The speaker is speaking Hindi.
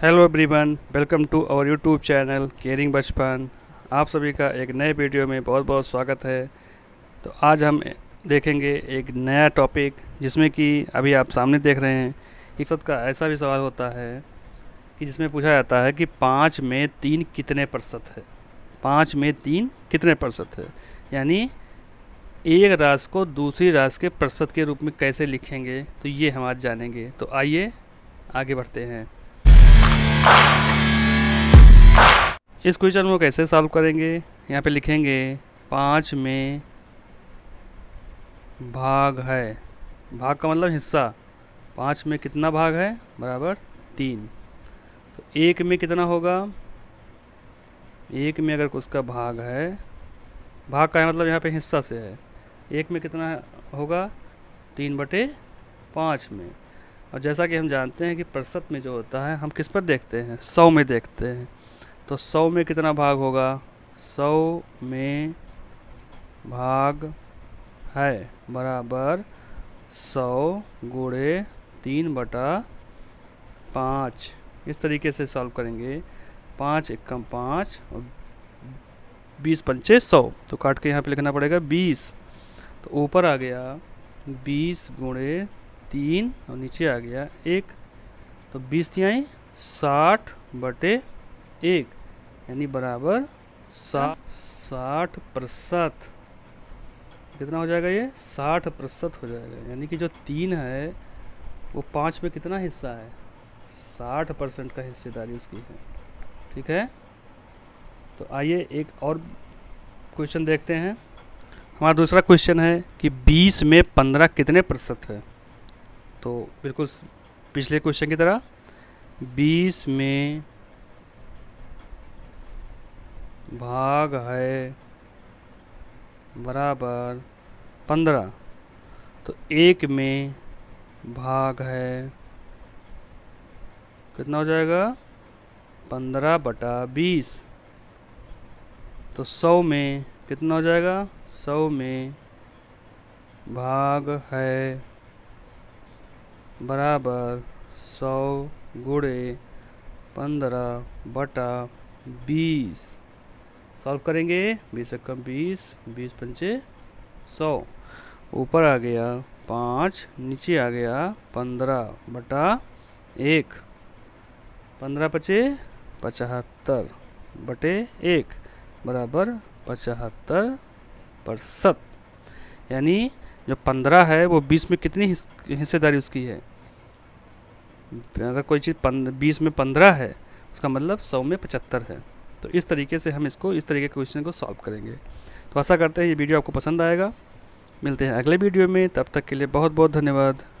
hello everyone welcome to our YouTube channel caring Bachpan आप सभी का एक नए वीडियो में बहुत बहुत स्वागत है तो आज हम देखेंगे एक नया टॉपिक जिसमें कि अभी आप सामने देख रहे हैं वक्त का ऐसा भी सवाल होता है कि जिसमें पूछा जाता है कि पाँच में तीन कितने प्रतिशत है पाँच में तीन कितने प्रतिशत है यानी एक रास को दूसरी रास के प्रतिशत के रूप में कैसे लिखेंगे तो ये हम आज जानेंगे तो आइए आगे बढ़ते हैं इस क्वेश्चन को कैसे सॉल्व करेंगे यहाँ पे लिखेंगे पाँच में भाग है भाग का मतलब हिस्सा पाँच में कितना भाग है बराबर तीन तो एक में कितना होगा एक में अगर उसका भाग है भाग का है मतलब यहाँ पे हिस्सा से है एक में कितना होगा तीन बटे पाँच में और जैसा कि हम जानते हैं कि प्रतिशत में जो होता है हम किस पर देखते हैं सौ में देखते हैं तो सौ में कितना भाग होगा सौ में भाग है बराबर सौ गुड़े तीन बटा पाँच इस तरीके से सॉल्व करेंगे पाँच एकम पाँच और बीस पंचे सौ तो काट के यहाँ पे लिखना पड़ेगा बीस तो ऊपर आ गया बीस गुणे तीन और नीचे आ गया एक तो बीस तिहाई साठ बटे एक यानी बराबर साठ साठ प्रतिशत कितना हो जाएगा ये साठ प्रतिशत हो जाएगा यानी कि जो तीन है वो पाँच में कितना हिस्सा है साठ परसेंट का हिस्सेदारी उसकी है ठीक है तो आइए एक और क्वेश्चन देखते हैं हमारा दूसरा क्वेश्चन है कि 20 में 15 कितने प्रतिशत है तो बिल्कुल पिछले क्वेश्चन की तरह बीस में भाग है बराबर पंद्रह तो एक में भाग है कितना हो जाएगा पंद्रह बटा बीस तो सौ में कितना हो जाएगा सौ में भाग है बराबर सौ गुड़े पंद्रह बटा बीस सॉल्व करेंगे बीस से कम बीस बीस पंचे सौ ऊपर आ गया पाँच नीचे आ गया पंद्रह बटा एक पंद्रह पचे पचहत्तर बटे एक बराबर पचहत्तर प्रतिशत यानी जो पंद्रह है वो बीस में कितनी हिस्सेदारी उसकी है अगर कोई चीज़ पंद बीस में पंद्रह है उसका मतलब सौ में पचहत्तर है तो इस तरीके से हम इसको इस तरीके के क्वेश्चन को सॉल्व करेंगे तो ऐसा करते हैं ये वीडियो आपको पसंद आएगा मिलते हैं अगले वीडियो में तब तक के लिए बहुत बहुत धन्यवाद